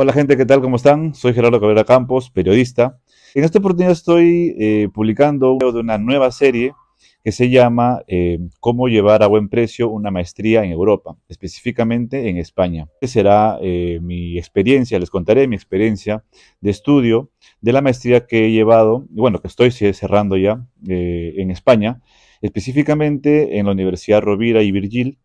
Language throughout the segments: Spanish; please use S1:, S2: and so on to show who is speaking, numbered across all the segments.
S1: Hola gente, ¿qué tal? ¿Cómo están? Soy Gerardo Cabrera Campos, periodista. En esta oportunidad estoy eh, publicando un de una nueva serie que se llama eh, Cómo llevar a buen precio una maestría en Europa, específicamente en España. Será eh, mi experiencia, les contaré mi experiencia de estudio de la maestría que he llevado, y bueno, que estoy cerrando ya en España, específicamente en la Universidad Rovira y Virgil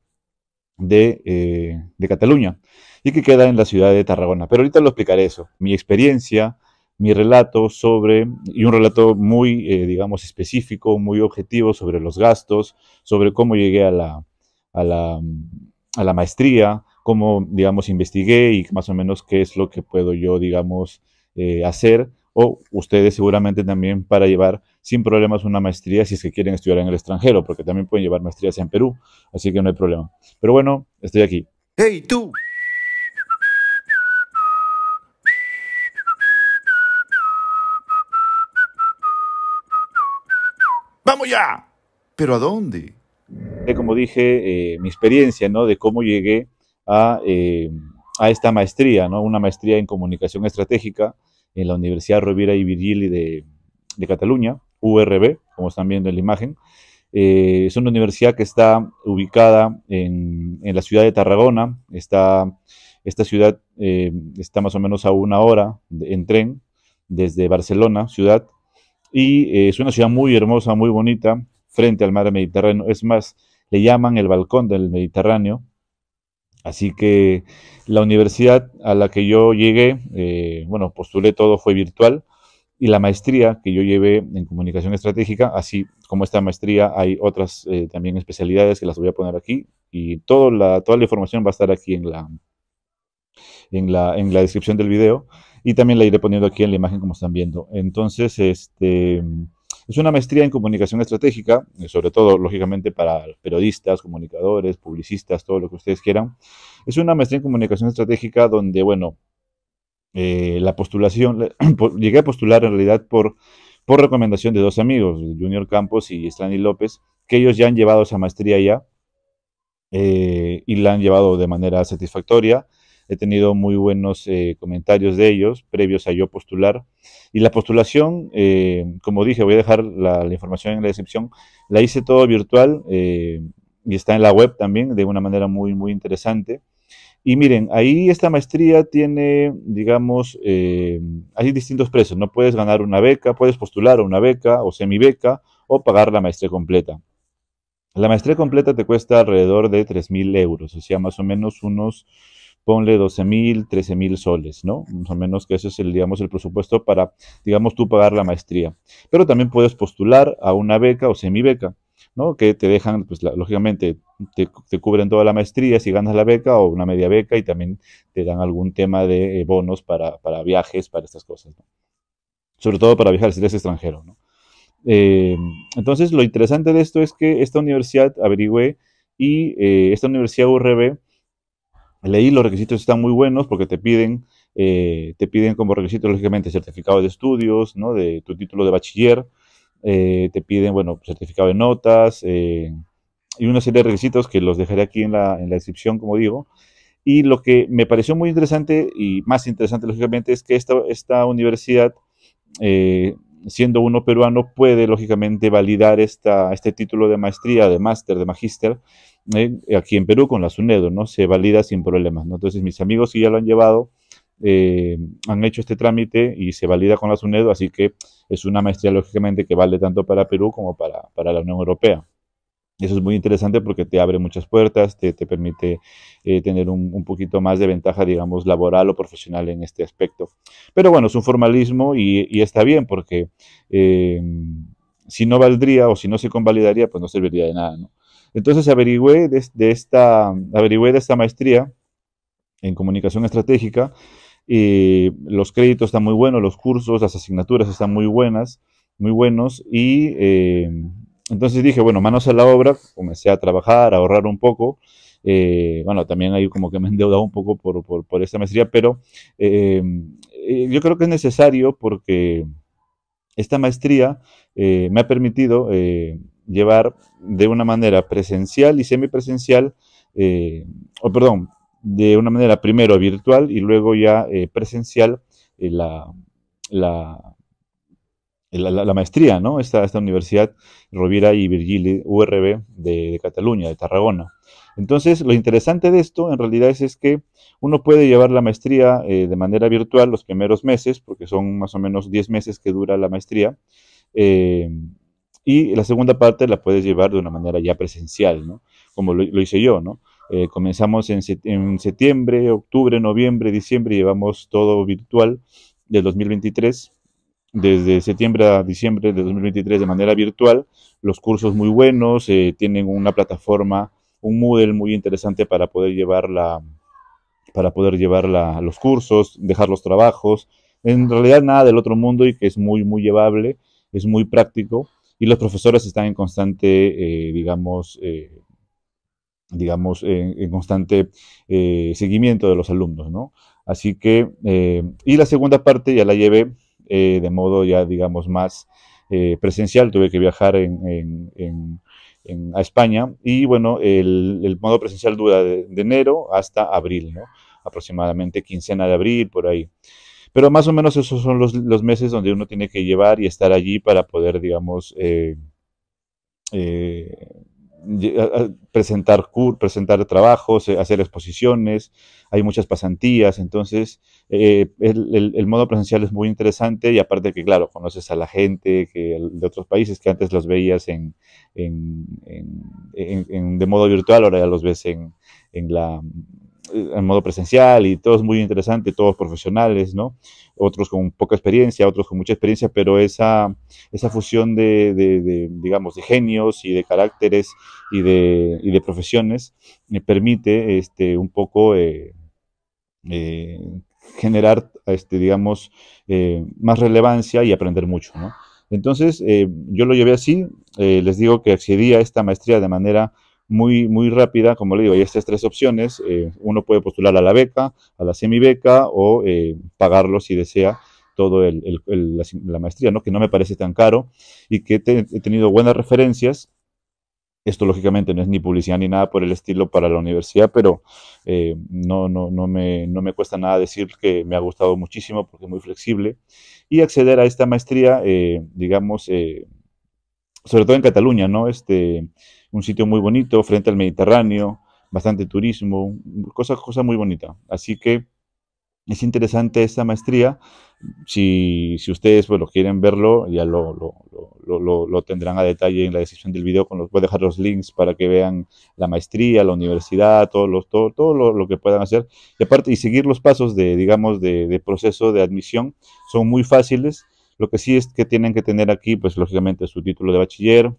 S1: de Cataluña y que queda en la ciudad de Tarragona. Pero ahorita lo explicaré eso, mi experiencia, mi relato sobre, y un relato muy, eh, digamos, específico, muy objetivo sobre los gastos, sobre cómo llegué a la, a la, a la maestría, cómo, digamos, investigué y más o menos qué es lo que puedo yo, digamos, eh, hacer o ustedes seguramente también para llevar sin problemas una maestría si es que quieren estudiar en el extranjero, porque también pueden llevar maestrías en Perú, así que no hay problema. Pero bueno, estoy aquí. ¡Hey tú! ya. ¿Pero a dónde? Como dije, eh, mi experiencia, De cómo llegué eh, a, esta maestría, ¿no? Una maestría en comunicación estratégica en la Universidad Rovira y Virgili de, de Cataluña, URB, como están viendo en la imagen. Eh, es una universidad que está ubicada en, la ciudad de Tarragona. Está, esta ciudad está más o menos a una hora en tren desde Barcelona, ciudad, y eh, es una ciudad muy hermosa, muy bonita, frente al mar Mediterráneo. Es más, le llaman el balcón del Mediterráneo. Así que la universidad a la que yo llegué, eh, bueno, postulé todo, fue virtual. Y la maestría que yo llevé en comunicación estratégica, así como esta maestría, hay otras eh, también especialidades que las voy a poner aquí. Y toda la, toda la información va a estar aquí en la, en la, en la descripción del video y también la iré poniendo aquí en la imagen como están viendo. Entonces, este... Es una maestría en comunicación estratégica, eh, sobre todo, lógicamente, para periodistas, comunicadores, publicistas, todo lo que ustedes quieran. Es una maestría en comunicación estratégica donde, bueno, eh, la postulación, llegué a postular en realidad por, por recomendación de dos amigos, Junior Campos y Stanley López, que ellos ya han llevado esa maestría ya eh, y la han llevado de manera satisfactoria he tenido muy buenos eh, comentarios de ellos previos a yo postular. Y la postulación, eh, como dije, voy a dejar la, información en la descripción, la hice todo virtual eh, y está en la web también de una manera muy, muy interesante. Y miren, ahí esta maestría tiene, digamos, hay distintos precios. No puedes ganar una beca, puedes postular una beca o semibeca o pagar la maestría completa. La maestría completa te cuesta alrededor de 3.000 euros, o sea, más o menos unos ponle 12 mil, 13 mil soles, ¿no? Más o menos que ese es el, digamos, el presupuesto para, digamos, tú pagar la maestría. Pero también puedes postular a una beca o semibeca, ¿no? Que te dejan, pues, lógicamente, te, cubren toda la maestría si ganas la beca o una media beca y también te dan algún tema de eh, bonos para, para, viajes, para estas cosas, ¿no? Sobre todo para viajar si eres extranjero, ¿no? Eh, entonces, lo interesante de esto es que esta universidad averigüe, y eh, esta universidad URB leí los requisitos están muy buenos porque te piden eh, te piden como requisitos, lógicamente certificado de estudios no de tu título de bachiller eh, te piden bueno certificado de notas eh, y una serie de requisitos que los dejaré aquí en la, en descripción como digo y lo que me pareció muy interesante y más interesante lógicamente es que esta, esta universidad siendo uno peruano puede lógicamente validar esta, este título de maestría de máster de magíster eh, aquí en Perú con la SUNEDO, ¿no? Se valida sin problemas, ¿no? Entonces mis amigos sí ya lo han llevado, eh, han hecho este trámite y se valida con la SUNEDO, así que es una maestría lógicamente que vale tanto para Perú como para, la Unión Europea. Eso es muy interesante porque te abre muchas puertas, te, te permite eh, tener un, poquito más de ventaja, digamos, laboral o profesional en este aspecto. Pero bueno, es un formalismo y, está bien porque si no valdría o si no se convalidaría, pues no serviría de nada, ¿no? Entonces averigüé de, esta, averigüé de esta maestría en comunicación estratégica y los créditos están muy buenos, los cursos, las asignaturas están muy buenas, muy buenos y eh, entonces dije, bueno, manos a la obra, comencé a trabajar, a ahorrar un poco. Eh, bueno, también ahí como que me he endeudado un poco por, esta maestría, pero eh, yo creo que es necesario porque esta maestría me ha permitido llevar de una manera presencial y semipresencial, eh, o perdón, de una manera primero virtual y luego ya eh, presencial eh, la, la, la, maestría, ¿no? Esta, esta Universidad Rovira y Virgili, URB de, Cataluña, de Tarragona. Entonces, lo interesante de esto en realidad es, es que uno puede llevar la maestría de manera virtual los primeros meses, porque son más o menos 10 meses que dura la maestría. Y la segunda parte la puedes llevar de una manera ya presencial, ¿no? Como lo, hice yo, ¿no? Eh, comenzamos en, septiembre, octubre, noviembre, diciembre, llevamos todo virtual del 2023, desde septiembre a diciembre de 2023 de manera virtual, los cursos muy buenos, eh, tienen una plataforma, un Moodle muy interesante para poder llevar, para poder llevar la, los cursos, dejar los trabajos, en realidad nada del otro mundo y que es muy, muy llevable, es muy práctico y los profesores están en constante, eh, digamos, eh, digamos, en, constante eh, seguimiento de los alumnos, ¿no? Así que, y la segunda parte ya la llevé de modo ya, digamos, más presencial, tuve que viajar en, a España y bueno, el, modo presencial dura de, enero hasta abril, ¿no? aproximadamente quincena de abril, por ahí. Pero más o menos esos son los, meses donde uno tiene que llevar y estar allí para poder, digamos, eh, eh presentar, trabajos, eh, hacer exposiciones, hay muchas pasantías, entonces eh, el, modo presencial es muy interesante y aparte que, claro, conoces a la gente que, de otros países que antes los veías en, de modo virtual, ahora ya los ves en, la, eh, en modo presencial y todos muy interesante todos profesionales, ¿no? Otros con poca experiencia, otros con mucha experiencia, pero esa, esa fusión de, digamos, de genios y de caracteres y de, y de profesiones me permite este, un poco eh, eh, generar, este, digamos, más relevancia y aprender mucho, ¿no? Entonces, yo lo llevé así, les digo que accedí a esta maestría de manera muy, muy rápida, como le digo, hay estas tres opciones. Eh, uno puede postular a la beca, a la semibeca o eh, pagarlo si desea todo el, la, maestría, ¿no? que no me parece tan caro y que he tenido buenas referencias. Esto lógicamente no es ni publicidad ni nada por el estilo para la universidad, pero eh, no, no, no, me, no, me, cuesta nada decir que me ha gustado muchísimo porque es muy flexible. Y acceder a esta maestría, digamos, sobre todo en Cataluña, ¿no? Este, un sitio muy bonito frente al Mediterráneo, bastante turismo, cosas cosa muy bonita. Así que es interesante esta maestría. Si, si ustedes pues, lo quieren verlo, ya lo, lo, tendrán a detalle en la descripción del video. Con los, voy a dejar los links para que vean la maestría, la universidad, todo, los, todo, lo, que puedan hacer. Y aparte, y seguir los pasos de, digamos, de, de proceso de admisión. Son muy fáciles. Lo que sí es que tienen que tener aquí, pues lógicamente, su título de bachiller,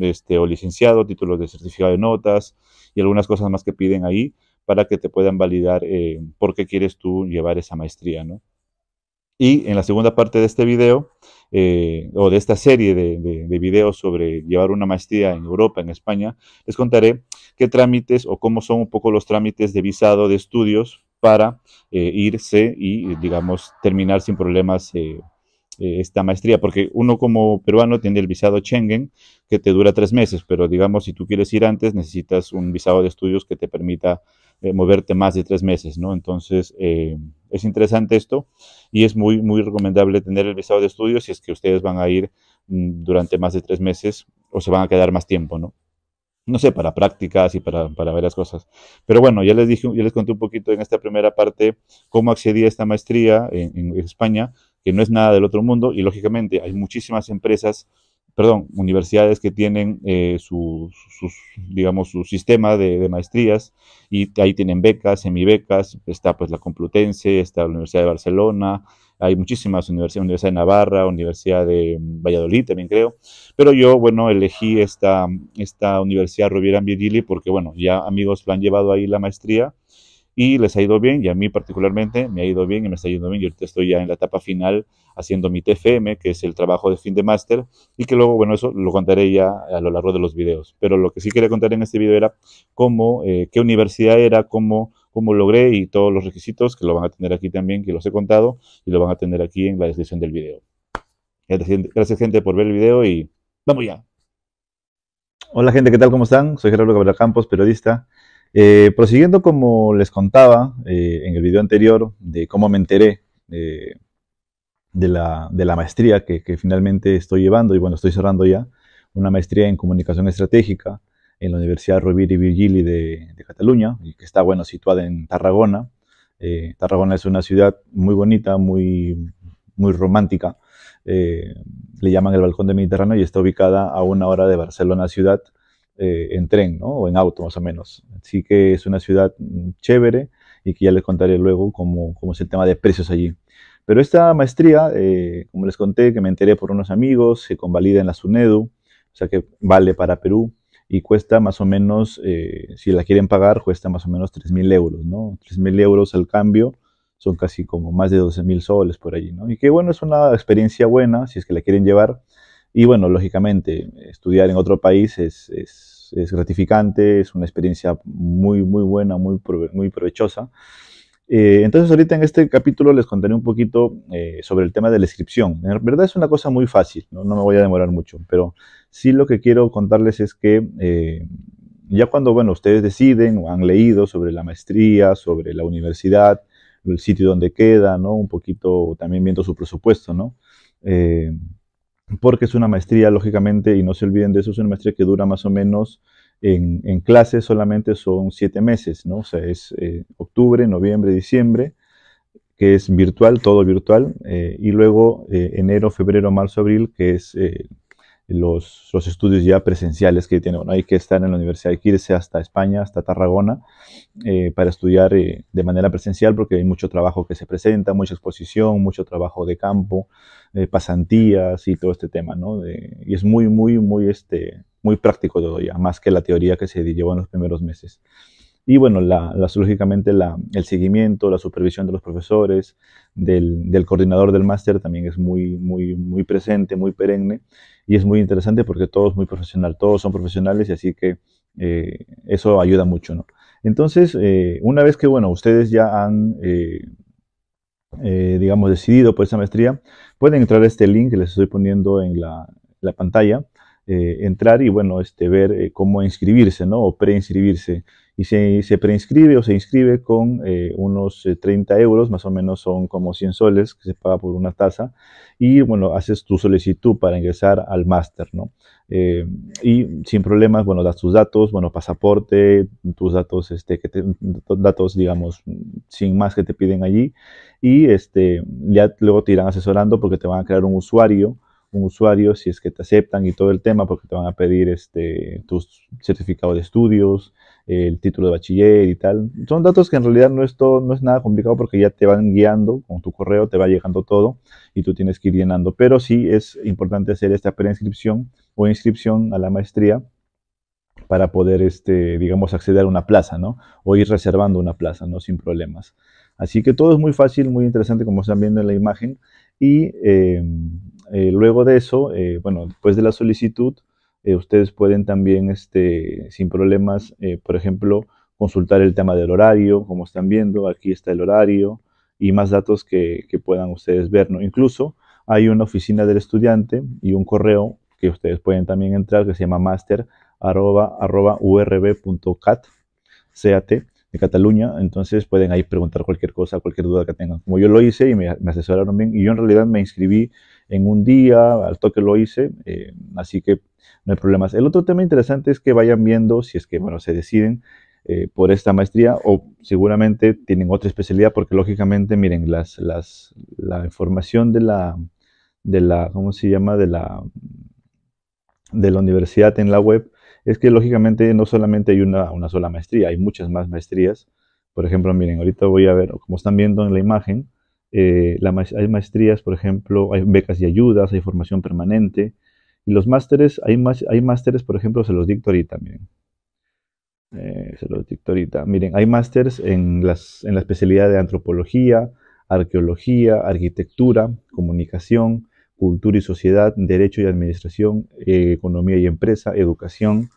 S1: este, o licenciado, títulos de certificado de notas y algunas cosas más que piden ahí para que te puedan validar eh, por qué quieres tú llevar esa maestría, ¿no? Y en la segunda parte de este video, eh, o de esta serie de, videos sobre llevar una maestría en Europa, en España, les contaré qué trámites o cómo son un poco los trámites de visado de estudios para eh, irse y, digamos, terminar sin problemas eh, esta maestría, porque uno como peruano tiene el visado Schengen que te dura tres meses, pero digamos si tú quieres ir antes necesitas un visado de estudios que te permita eh, moverte más de tres meses, ¿no? Entonces eh, es interesante esto y es muy, muy recomendable tener el visado de estudios si es que ustedes van a ir mm, durante más de tres meses o se van a quedar más tiempo, ¿no? no sé, para prácticas y para, para varias cosas. Pero bueno, ya les dije, ya les conté un poquito en esta primera parte cómo accedí a esta maestría en España, que no es nada del otro mundo y lógicamente hay muchísimas empresas, perdón, universidades que tienen eh, su, sus, digamos, su sistema de, maestrías y ahí tienen becas, semibecas, está pues la Complutense, está la Universidad de Barcelona, hay muchísimas universidades, Universidad de Navarra, Universidad de mm, Valladolid también creo, pero yo, bueno, elegí esta, esta Universidad Rovira Virgili porque, bueno, ya amigos lo han llevado ahí la maestría y les ha ido bien y a mí particularmente me ha ido bien y me está yendo bien. Yo estoy ya en la etapa final haciendo mi TFM, que es el trabajo de fin de máster y que luego, bueno, eso lo contaré ya a lo largo de los videos. Pero lo que sí quería contar en este video era cómo, eh, qué universidad era, cómo, cómo logré y todos los requisitos que lo van a tener aquí también, que los he contado y lo van a tener aquí en la descripción del video. Gracias gente por ver el video y vamos ya. Hola gente, ¿qué tal? ¿Cómo están? Soy Gerardo Cabral Campos, periodista eh, prosiguiendo como les contaba eh, en el video anterior de cómo me enteré de, la, maestría que, finalmente estoy llevando, y bueno, estoy cerrando ya, una maestría en comunicación estratégica en la Universidad Rovira y Virgili de, Cataluña, y que está, bueno, situada en Tarragona. Eh, Tarragona es una ciudad muy bonita, muy, muy romántica. le llaman el Balcón del Mediterráneo y está ubicada a una hora de Barcelona ciudad eh, en tren, O en auto, más o menos. Así que es una ciudad mm, chévere y que ya les contaré luego cómo, cómo es el tema de precios allí. Pero esta maestría, eh, como les conté, que me enteré por unos amigos, se convalida en la SUNEDU, o sea que vale para Perú y cuesta más o menos, eh, si la quieren pagar, cuesta más o menos 3.000 euros, ¿no? 3.000 euros al cambio son casi como más de 12.000 soles por allí, ¿no? Y que bueno, es una experiencia buena si es que la quieren llevar y bueno, lógicamente, estudiar en otro país es, es, gratificante, es una experiencia muy, muy buena, muy, muy provechosa. Eh, entonces ahorita en este capítulo les contaré un poquito eh, sobre el tema de la inscripción. En verdad es una cosa muy fácil, ¿no? ¿no? me voy a demorar mucho, pero sí lo que quiero contarles es que eh, ya cuando bueno, ustedes deciden o han leído sobre la maestría, sobre la universidad, el sitio donde queda, ¿no? un poquito también viendo su presupuesto, ¿no? porque es una maestría, lógicamente, y no se olviden de eso, es una maestría que dura más o menos en, en clase, solamente son siete meses, ¿no? O sea, es eh, octubre, noviembre, diciembre, que es virtual, todo virtual, eh, y luego eh, enero, febrero, marzo, abril, que es los, estudios ya presenciales que tienen. Hay que estar en la universidad, de que hasta España, hasta Tarragona, eh, para estudiar eh, de manera presencial porque hay mucho trabajo que se presenta, mucha exposición, mucho trabajo de campo, pasantías y todo este tema, ¿no? y es muy, muy, muy, este, muy práctico todo ya, más que la teoría que se llevó en los primeros meses. Y bueno, la, lógicamente la, el seguimiento, la supervisión de los profesores, del, coordinador del máster también es muy, muy, muy presente, muy perenne y es muy interesante porque todo es muy profesional, todos son profesionales y así que eh, eso ayuda mucho. ¿no? Entonces, eh, una vez que bueno, ustedes ya han... Eh, digamos decidido por pues, esa maestría pueden entrar a este link que les estoy poniendo en la, pantalla entrar y bueno este ver cómo inscribirse no o preinscribirse y se, se, preinscribe o se inscribe con eh, unos 30 eh, euros, más o menos son como 100 soles que se paga por una tasa, y bueno, haces tu solicitud para ingresar al máster, ¿no? Eh, y sin problemas, bueno, das tus datos, bueno, pasaporte, tus datos, este, que datos, digamos, sin más que te piden allí, y este, ya luego te irán asesorando porque te van a crear un usuario, un usuario si es que te aceptan y todo el tema, porque te van a pedir este, tus certificados de estudios, el título de bachiller y tal. Son datos que en realidad no es, no es nada complicado porque ya te van guiando con tu correo, te va llegando todo y tú tienes que ir llenando. Pero sí es importante hacer esta preinscripción o inscripción a la maestría para poder, este, digamos, acceder a una plaza, ¿no? O ir reservando una plaza, ¿no? Sin problemas. Así que todo es muy fácil, muy interesante, como están viendo en la imagen. Y em, eh, luego de eso, eh, bueno, después de la solicitud, eh, ustedes pueden también, este, sin problemas, por ejemplo, consultar el tema del horario, como están viendo, aquí está el horario y más datos que, puedan ustedes ver. ¿no? Incluso hay una oficina del estudiante y un correo que ustedes pueden también entrar que se llama master CAT de Cataluña, entonces pueden ahí preguntar cualquier cosa, cualquier duda que tengan. Como yo lo hice y me, me, asesoraron bien, y yo en realidad me inscribí en un día, al toque lo hice, eh, así que no hay problemas. El otro tema interesante es que vayan viendo si es que, bueno, se deciden eh, por esta maestría o seguramente tienen otra especialidad porque lógicamente, miren, las, las, la información de la, de la, ¿cómo se llama? De la, de la universidad en la web es que lógicamente no solamente hay una, una sola maestría, hay muchas más maestrías. Por ejemplo, miren, ahorita voy a ver, como están viendo en la imagen, eh, hay maestrías, por ejemplo, hay becas y ayudas, hay formación permanente. Y los másteres, hay, hay másteres, por ejemplo, se los dicto ahorita, miren. Eh, se los dicto ahorita. Miren, hay másteres en, las, en la especialidad de antropología, arqueología, arquitectura, comunicación, cultura y sociedad, derecho y administración, eh, economía y empresa, educación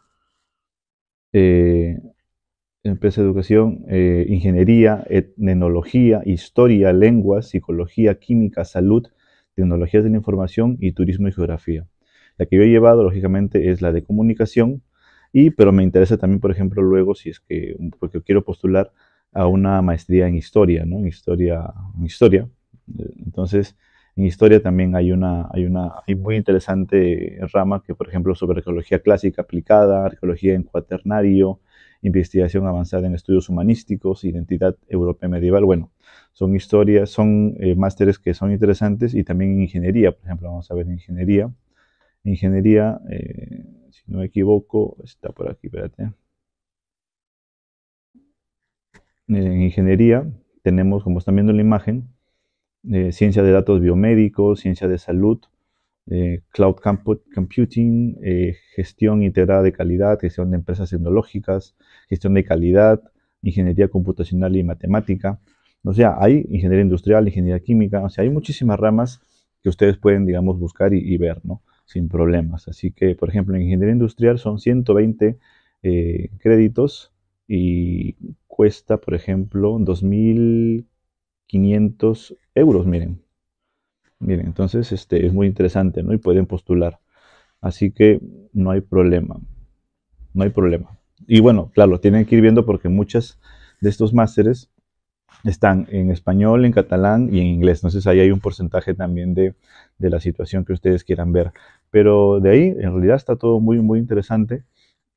S1: empresa de educación, eh, ingeniería, etnología, historia, lengua, psicología, química, salud, tecnologías de la información y turismo y geografía. La que yo he llevado, lógicamente, es la de comunicación, y, pero me interesa también, por ejemplo, luego, si es que, porque quiero postular a una maestría en historia, ¿no? En historia, en historia. Entonces, en historia también hay una, hay una muy interesante rama que, por ejemplo, sobre arqueología clásica aplicada, arqueología en cuaternario, investigación avanzada en estudios humanísticos, identidad europea medieval. Bueno, son historias, son eh, másteres que son interesantes y también en ingeniería, por ejemplo, vamos a ver ingeniería. Ingeniería, eh, si no me equivoco, está por aquí, espérate. Eh, en ingeniería tenemos, como están viendo en la imagen, ciencia de datos biomédicos, ciencia de salud, eh, cloud computing, eh, gestión integrada de calidad, gestión de empresas tecnológicas, gestión de calidad, ingeniería computacional y matemática. O sea, hay ingeniería industrial, ingeniería química, o sea, hay muchísimas ramas que ustedes pueden, digamos, buscar y, ver, ¿no? Sin problemas. Así que, por ejemplo, en ingeniería industrial son 120 eh, créditos y cuesta, por ejemplo, 2.500 euros, miren, Miren, entonces este, es muy interesante, ¿no? Y pueden postular. Así que no hay problema. No hay problema. Y bueno, claro, tienen que ir viendo porque muchas de estos másteres están en español, en catalán y en inglés. Entonces ahí hay un porcentaje también de, la situación que ustedes quieran ver. Pero de ahí, en realidad, está todo muy, muy interesante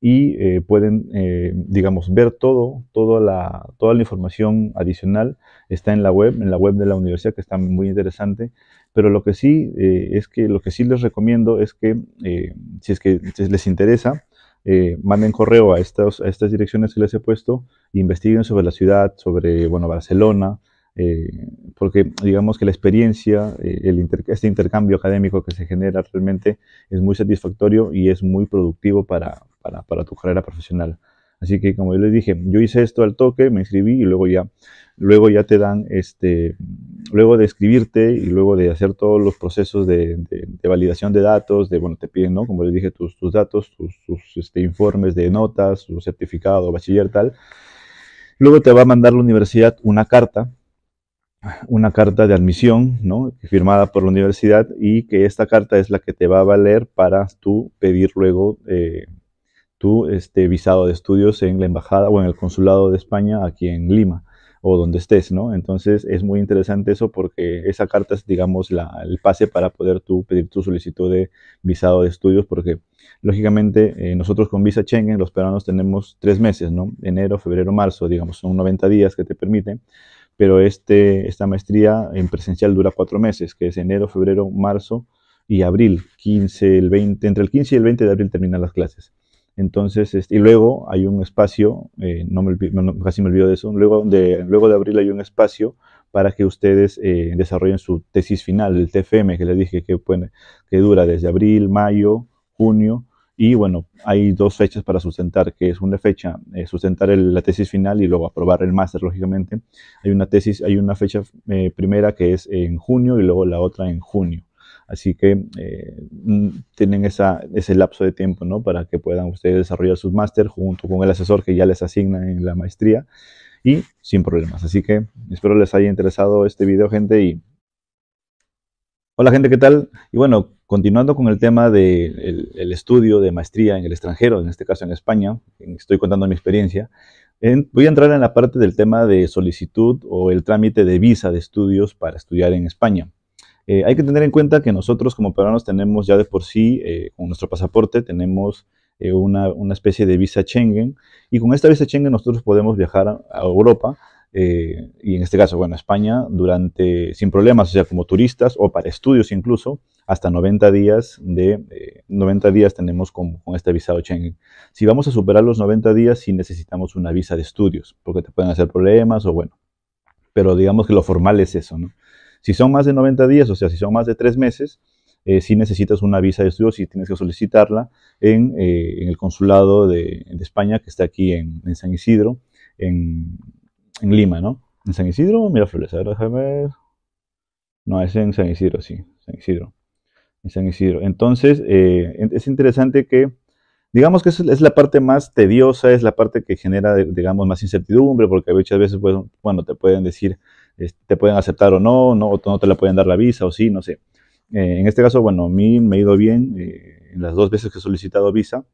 S1: y eh, pueden, eh, digamos, ver todo, toda la, toda la información adicional está en la web, en la web de la universidad, que está muy interesante pero lo que sí eh, es que lo que sí les recomiendo es que eh, si es que les interesa eh, manden correo a estas a estas direcciones que les he puesto e investiguen sobre la ciudad sobre bueno Barcelona eh, porque digamos que la experiencia el este intercambio académico que se genera realmente es muy satisfactorio y es muy productivo para tu carrera profesional. Así que como yo les dije, yo hice esto al toque, me inscribí y luego ya, luego ya te dan, este, luego de escribirte y luego de hacer todos los procesos de, validación de datos, de, bueno, te piden, ¿no? Como les dije, tus, datos, tus, este, informes de notas, tu certificado, bachiller, tal. Luego te va a mandar la universidad una carta, una carta de admisión, ¿no? Firmada por la universidad y que esta carta es la que te va a valer para tú pedir luego... Eh, tu este, visado de estudios en la embajada o en el consulado de España aquí en Lima o donde estés, ¿no? Entonces es muy interesante eso porque esa carta es, digamos, la, el pase para poder tú pedir tu solicitud de visado de estudios porque, lógicamente, eh, nosotros con visa Schengen, los peruanos, tenemos tres meses, ¿no? Enero, febrero, marzo, digamos, son 90 días que te permiten, pero este, esta maestría en presencial dura cuatro meses, que es enero, febrero, marzo y abril, 15, el 20, entre el 15 y el 20 de abril terminan las clases. Entonces, este, y luego hay un espacio, eh, no me, casi me olvido de eso, luego de, luego de abril hay un espacio para que ustedes eh, desarrollen su tesis final, el TFM, que les dije que, que dura desde abril, mayo, junio, y bueno, hay dos fechas para sustentar, que es una fecha, eh, sustentar la tesis final y luego aprobar el máster, lógicamente. Hay una tesis, hay una fecha primera que es en junio y luego la otra en junio. Así que eh, tienen ese lapso de tiempo ¿no? para que puedan ustedes desarrollar sus máster junto con el asesor que ya les asigna en la maestría y sin problemas. Así que espero les haya interesado este video, gente. Y... Hola, gente, ¿qué tal? Y bueno, continuando con el tema del de estudio de maestría en el extranjero, en este caso en España, estoy contando mi experiencia. voy a entrar en la parte del tema de solicitud o el trámite de visa de estudios para estudiar en España. Eh, hay que tener en cuenta que nosotros como peruanos tenemos ya de por sí, eh, con nuestro pasaporte, tenemos eh, una, especie de visa Schengen y con esta visa Schengen nosotros podemos viajar a, Europa y en este caso, bueno, a España durante, sin problemas, o sea, como turistas o para estudios incluso, hasta 90 días de 90 días tenemos con, con este visado Schengen. Si vamos a superar los 90 días, sí necesitamos una visa de estudios, porque te pueden hacer problemas o bueno, pero digamos que lo formal es eso, ¿no? Si son más de 90 días, o sea, si son más de tres meses, eh, si necesitas una visa de estudio, si tienes que solicitarla en, eh, el consulado de, España que está aquí en, San Isidro, en, Lima, ¿no? ¿En San Isidro mira A ver, déjame ver. No, es en San Isidro, sí, San Isidro. En San Isidro. Entonces, eh, es interesante que, digamos que es la parte más tediosa, es la parte que genera, digamos, más incertidumbre, porque muchas veces, pues, bueno, te pueden decir, este, te pueden aceptar o no, no, no te la pueden dar la visa o sí, no sé. Eh, en este caso, bueno, a mí me ha ido bien en eh, las dos veces que he solicitado visa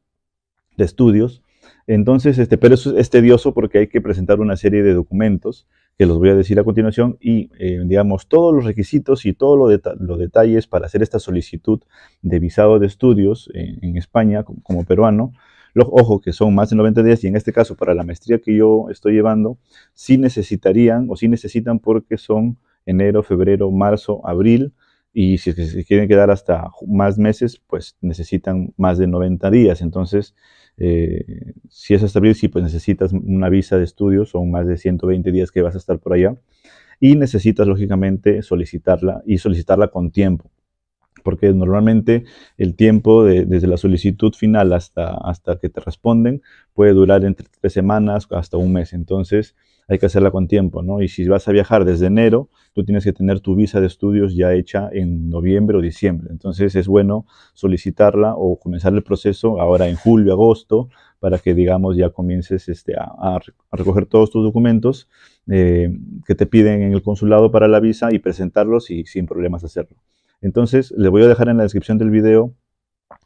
S1: de estudios. Entonces, este, pero es, tedioso porque hay que presentar una serie de documentos que los voy a decir a continuación y, eh, digamos, todos los requisitos y todos lo los detalles para hacer esta solicitud de visado de estudios en España como peruano los ojos que son más de 90 días y en este caso para la maestría que yo estoy llevando, sí necesitarían o sí necesitan porque son enero, febrero, marzo, abril y si se quieren quedar hasta más meses, pues necesitan más de 90 días. Entonces, eh, si es hasta abril, sí, pues necesitas una visa de estudio, son más de 120 días que vas a estar por allá y necesitas lógicamente solicitarla y solicitarla con tiempo porque normalmente el tiempo desde la solicitud final hasta, que te responden puede durar entre tres semanas hasta un mes. Entonces hay que hacerla con tiempo, ¿no? Y si vas a viajar desde enero, tú tienes que tener tu visa de estudios ya hecha en noviembre o diciembre. Entonces es bueno solicitarla o comenzar el proceso ahora en julio, agosto, para que, digamos, ya comiences este, a, recoger todos tus documentos eh, que te piden en el consulado para la visa y presentarlos y sin problemas hacerlo. Entonces, les voy a dejar en la descripción del video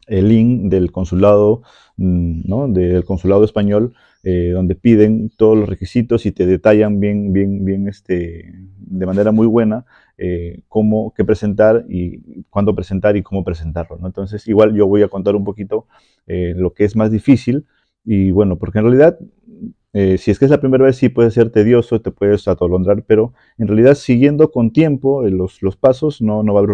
S1: el link del consulado, mm, ¿no? del consulado español, eh, donde piden todos los requisitos y te detallan bien, bien, bien, este, de manera muy buena eh, cómo, qué presentar y cuándo presentar y cómo presentarlo. Entonces, igual yo voy a contar un poquito eh, lo que es más difícil y bueno, porque en realidad eh, si es que es la primera vez, sí puede ser tedioso, te puedes atolondrar, pero en realidad siguiendo con tiempo eh, los, los, pasos no, no, va a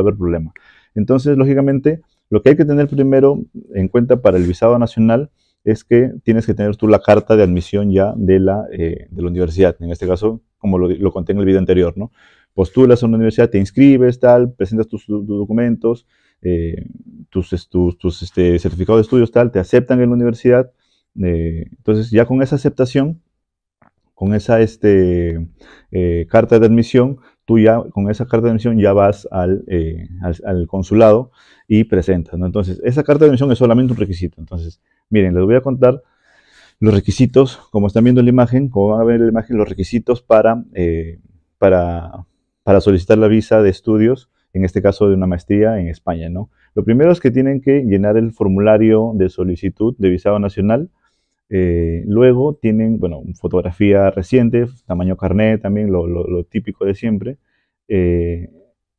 S1: haber, problema. Entonces, lógicamente, lo que hay que tener primero en cuenta para el visado nacional es que tienes que tener tú la carta de admisión ya de la, eh, de la universidad, en este caso, como lo, conté en el video anterior, ¿no? Postulas a una universidad, te inscribes, tal, presentas tus, documentos, tus, tus, tus este, certificados de estudios, tal, te aceptan en la universidad, eh, entonces, ya con esa aceptación, con esa este, eh, carta de admisión, tú ya con esa carta de admisión ya vas al, eh, consulado y presentas. Entonces, esa carta de admisión es solamente un requisito. Entonces, miren, les voy a contar los requisitos, como están viendo en la imagen, como van a ver en la imagen, los requisitos para, para, para solicitar la visa de estudios en este caso de una maestría en España, ¿no? Lo primero es que tienen que llenar el formulario de solicitud de visado nacional eh, luego tienen, bueno, fotografía reciente, tamaño carnet también, lo, típico de siempre. Eh,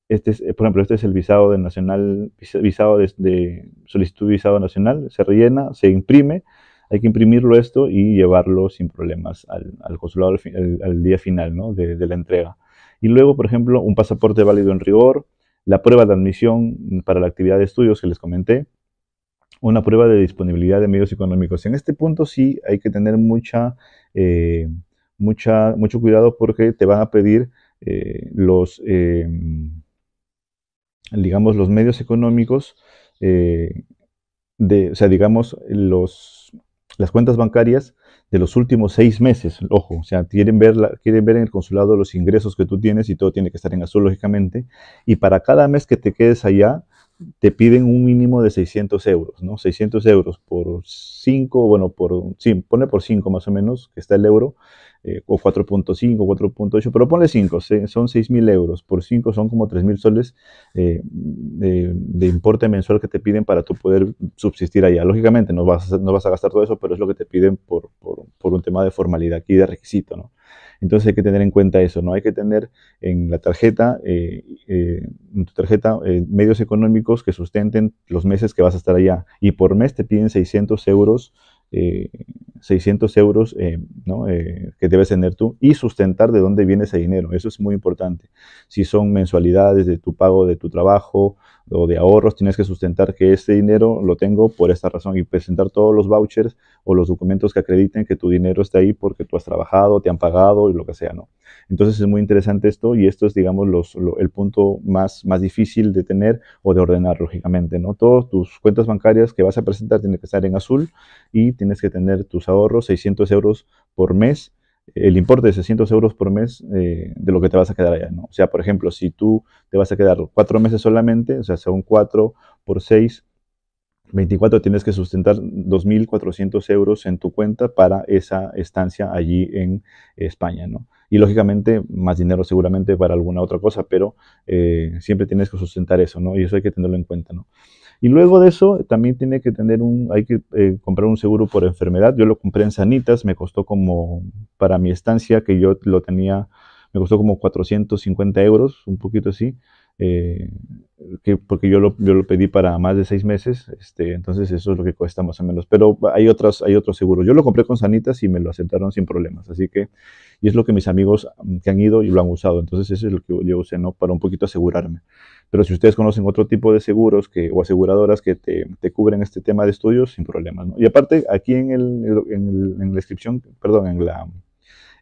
S1: este es, eh, por ejemplo, este es el visado de nacional, visado de, solicitud de visado nacional, se rellena, se imprime, hay que imprimirlo esto y llevarlo sin problemas al, consulado al, día final ¿no? de, de la entrega. Y luego, por ejemplo, un pasaporte válido en rigor, la prueba de admisión para la actividad de estudios que les comenté, una prueba de disponibilidad de medios económicos. En este punto sí hay que tener mucha, eh, mucha, mucho cuidado porque te van a pedir eh, los, em, digamos, los medios económicos, eh, de, o sea, digamos, los, las cuentas bancarias de los últimos seis meses, ojo, o sea, quieren ver, quieren ver en el consulado los ingresos que tú tienes y todo tiene que estar en azul, lógicamente, y para cada mes que te quedes allá, te piden un mínimo de 600 euros, ¿no? 600 euros por 5, bueno, por, sí, ponle por 5 más o menos, que está el euro, eh, o 4.5, 4.8, pero ponle 5, son 6.000 euros, por 5 son como 3.000 soles eh, de, importe mensual que te piden para tú poder subsistir allá. Lógicamente no vas, no vas a gastar todo eso, pero es lo que te piden por, por un tema de formalidad aquí, de requisito, ¿no? Entonces hay que tener en cuenta eso, ¿no? Hay que tener en la tarjeta, eh, eh, en tu tarjeta, eh, medios económicos que sustenten los meses que vas a estar allá. Y por mes te piden 600 euros. 600 euros ¿no? que debes tener tú y sustentar de dónde viene ese dinero. Eso es muy importante. Si son mensualidades de tu pago de tu trabajo, o de ahorros, tienes que sustentar que este dinero lo tengo por esta razón y presentar todos los vouchers o los documentos que acrediten que tu dinero está ahí porque tú has trabajado, te han pagado y lo que sea, ¿no? Entonces es muy interesante esto y esto es, digamos, el punto más, más difícil de tener o de ordenar, lógicamente, ¿no? Todas tus cuentas bancarias que vas a presentar tienen que estar en azul y tienes que tener tus ahorros, 600 euros por mes, el importe de 600 euros por mes eh, de lo que te vas a quedar allá, ¿no? O sea, por ejemplo, si tú te vas a quedar cuatro meses solamente, o sea, son cuatro por seis, 24 tienes que sustentar 2.400 euros en tu cuenta para esa estancia allí en España, ¿no? Y lógicamente más dinero seguramente para alguna otra cosa, pero eh, siempre tienes que sustentar eso, ¿no? Y eso hay que tenerlo en cuenta, ¿no? Y luego de eso, también tiene que tener un, hay que eh, comprar un seguro por enfermedad. Yo lo compré en Sanitas, me costó como, para mi estancia que yo lo tenía, me costó como 450 euros, un poquito así. Eh, porque yo lo, pedí para más de seis meses, este, entonces eso es lo que cuesta más o menos. Pero hay otros, hay otros seguros. Yo lo compré con Sanitas y me lo aceptaron sin problemas, así que, y es lo que mis amigos mm, que han ido y lo han usado, entonces eso es lo que yo usé, Para un poquito asegurarme. Pero si ustedes conocen otro tipo de seguros que, o aseguradoras que te, cubren este tema de estudios, sin problemas, Y aparte, aquí en, en, la descripción, perdón, en la,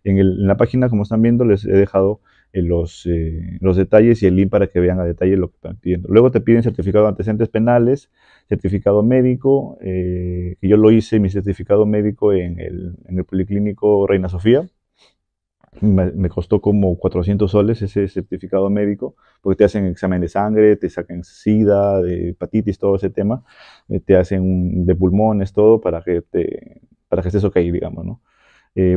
S1: en, el, en la página, como están viendo, les he dejado eh, los, eh, los detalles y el link para que vean a detalle lo que están pidiendo. Luego te piden certificado de antecedentes penales, certificado médico, eh, yo lo hice, mi certificado médico en el, en el Policlínico Reina Sofía. Me, costó como 400 soles ese certificado médico, porque te hacen examen de sangre, te sacan sida, de hepatitis, todo ese tema, te hacen de pulmones, todo, para que, te, para que estés ok, digamos, ¿no?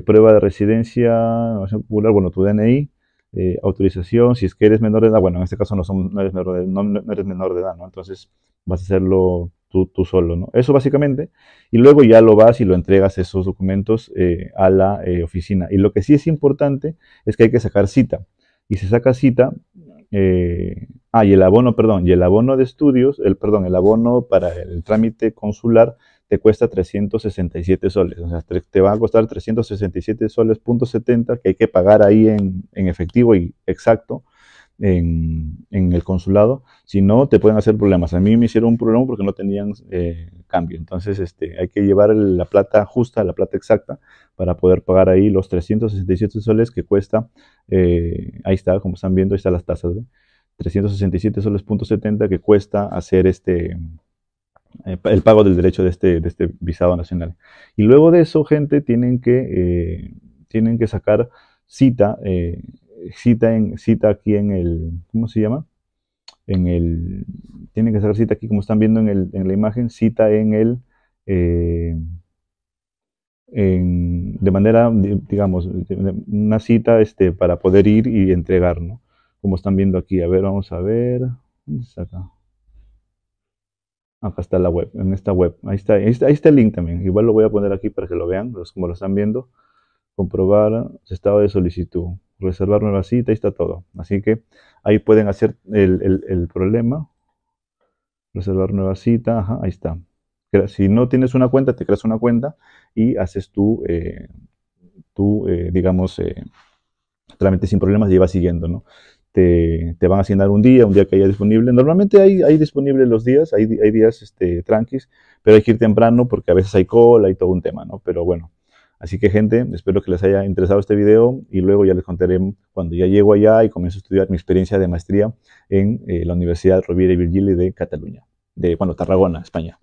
S1: prueba de residencia, bueno, tu DNI, eh, autorización, si es que eres menor de edad, bueno, en este caso no, son, no, eres, menor de, edad, Entonces vas a hacerlo tú, tú, solo, ¿no? Eso básicamente, y luego ya lo vas y lo entregas esos documentos eh, a la eh, oficina. Y lo que sí es importante es que hay que sacar cita, y se saca cita, ah, y el abono, perdón, y el abono de estudios, el, perdón, el abono para el trámite consular te cuesta 367 soles. O sea, te va a costar 367 soles, 70, que hay que pagar ahí en, efectivo y exacto. En, el consulado, si no te pueden hacer problemas. A mí me hicieron un problema porque no tenían eh, cambio. Entonces este, hay que llevar la plata justa, la plata exacta, para poder pagar ahí los 367 soles que cuesta. Eh, ahí está, como están viendo, ahí están las tasas. ¿ve? 367 .70 que cuesta hacer este, eh, el pago del derecho de este, de este visado nacional. Y luego de eso, gente, tienen que, eh, tienen que sacar cita, eh, cita, en, cita aquí en el, ¿cómo se llama? En el, tienen que sacar cita aquí, como están viendo en, la imagen, cita en el, de manera, digamos, una cita este, para poder ir y entregar, ¿no? Como están viendo aquí. A ver, vamos a ver, ¿dónde acá? Ah, acá está la web, en esta web. Ahí está, ahí está, el link también. Igual lo voy a poner aquí para que lo vean, los, como lo están viendo. Comprobar estado de solicitud. Reservar nueva cita, ahí está todo. Así que ahí pueden hacer el, el, problema. Reservar nueva cita, ajá, ahí está. Si no tienes una cuenta, te creas una cuenta y haces tú, eh, eh, digamos, eh, sin problemas y vas siguiendo, ¿no? te, van a asignar un día, un día que haya disponible. Normalmente hay, hay disponibles los días, hay, días este, tranquis, pero hay que ir temprano porque a veces hay cola y todo un tema, ¿no? Pero bueno, así que gente, espero que les haya interesado este video y luego ya les contaré cuando ya llego allá y comienzo a estudiar mi experiencia de maestría en eh, la Universidad Rovira y Virgili de Cataluña, de, bueno, Tarragona, España.